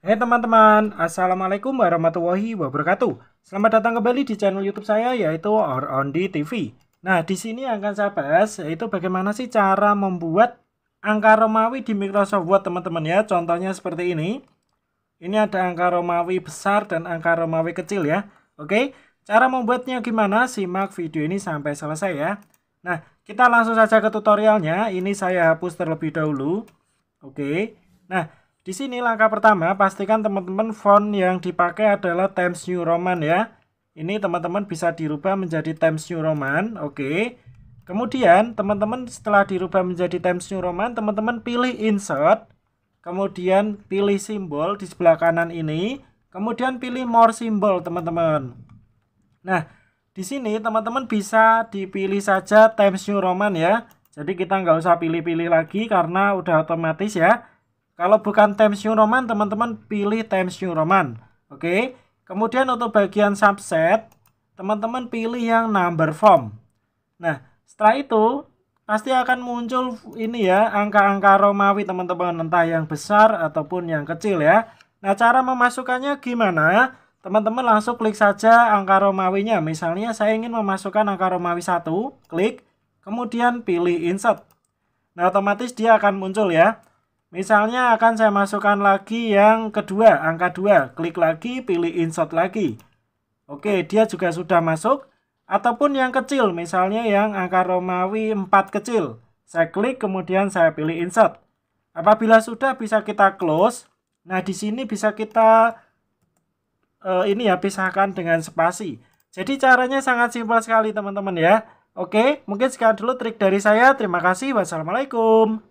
Hai teman-teman, Assalamualaikum warahmatullahi wabarakatuh. Selamat datang kembali di channel YouTube saya yaitu Or Di TV. Nah, di sini akan saya bahas yaitu bagaimana sih cara membuat angka Romawi di Microsoft Word teman-teman ya. Contohnya seperti ini. Ini ada angka Romawi besar dan angka Romawi kecil ya. Oke, cara membuatnya gimana? Simak video ini sampai selesai ya. Nah, kita langsung saja ke tutorialnya. Ini saya hapus terlebih dahulu. Oke. Nah, di sini langkah pertama, pastikan teman-teman font yang dipakai adalah Times New Roman ya. Ini teman-teman bisa dirubah menjadi Times New Roman, oke. Kemudian teman-teman setelah dirubah menjadi Times New Roman, teman-teman pilih Insert. Kemudian pilih simbol di sebelah kanan ini. Kemudian pilih More Symbol, teman-teman. Nah, di sini teman-teman bisa dipilih saja Times New Roman ya. Jadi kita nggak usah pilih-pilih lagi karena udah otomatis ya. Kalau bukan Times New Roman, teman-teman pilih Times New Roman. Oke. Okay? Kemudian untuk bagian subset, teman-teman pilih yang number form. Nah, setelah itu pasti akan muncul ini ya, angka-angka Romawi teman-teman, entah yang besar ataupun yang kecil ya. Nah, cara memasukkannya gimana? Teman-teman langsung klik saja angka Romawinya. Misalnya saya ingin memasukkan angka Romawi 1, klik, kemudian pilih insert. Nah, otomatis dia akan muncul ya. Misalnya akan saya masukkan lagi yang kedua, angka 2. Klik lagi, pilih insert lagi. Oke, dia juga sudah masuk. Ataupun yang kecil, misalnya yang angka Romawi 4 kecil. Saya klik, kemudian saya pilih insert. Apabila sudah bisa kita close. Nah, di sini bisa kita uh, ini ya pisahkan dengan spasi. Jadi caranya sangat simpel sekali teman-teman ya. Oke, mungkin sekian dulu trik dari saya. Terima kasih. Wassalamualaikum.